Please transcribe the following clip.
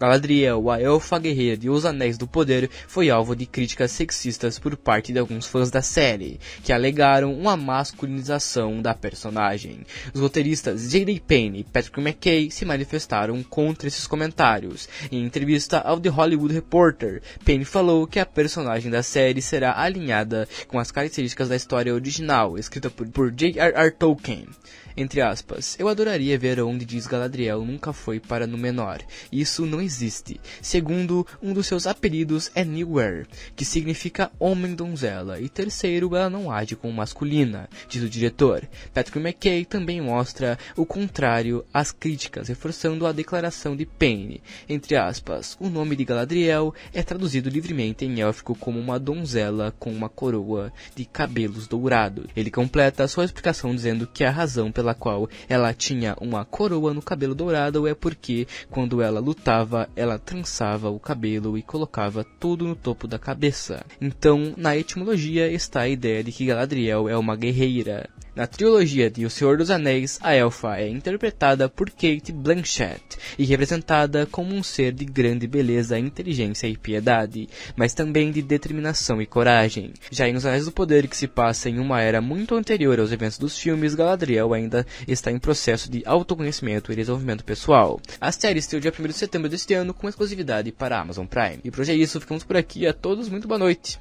Galadriel, a elfa guerreira de Os Anéis do Poder, foi alvo de críticas sexistas por parte de alguns fãs da série, que alegaram uma masculinização da personagem. Os roteiristas J.D. Payne e Patrick McKay se manifestaram contra esses comentários. Em entrevista ao The Hollywood Reporter, Payne falou que a personagem da série será alinhada com as características da história original, escrita por, por J.R.R. Tolkien. Entre aspas, eu adoraria ver onde diz Galadriel nunca foi para menor. Isso não existe. Segundo, um dos seus apelidos é Newer que significa homem donzela. E terceiro, ela não age como masculina, diz o diretor. Patrick McKay também mostra o contrário às críticas, reforçando a declaração de Payne. Entre aspas, o nome de Galadriel é traduzido livremente em élfico como uma donzela com uma coroa de cabelos dourados. Ele completa sua explicação dizendo que a razão pela qual ela tinha uma coroa no cabelo dourado é porque quando ela lutava ela trançava o cabelo e colocava tudo no topo da cabeça. Então, na etimologia está a ideia de que Galadriel é uma guerreira. Na trilogia de O Senhor dos Anéis, a elfa é interpretada por Kate Blanchett e representada como um ser de grande beleza, inteligência e piedade, mas também de determinação e coragem. Já em Os Anéis do Poder, que se passa em uma era muito anterior aos eventos dos filmes, Galadriel ainda está em processo de autoconhecimento e desenvolvimento pessoal. A série estreou dia 1 de setembro deste ano com exclusividade para a Amazon Prime. E por hoje é isso, ficamos por aqui. A todos, muito boa noite.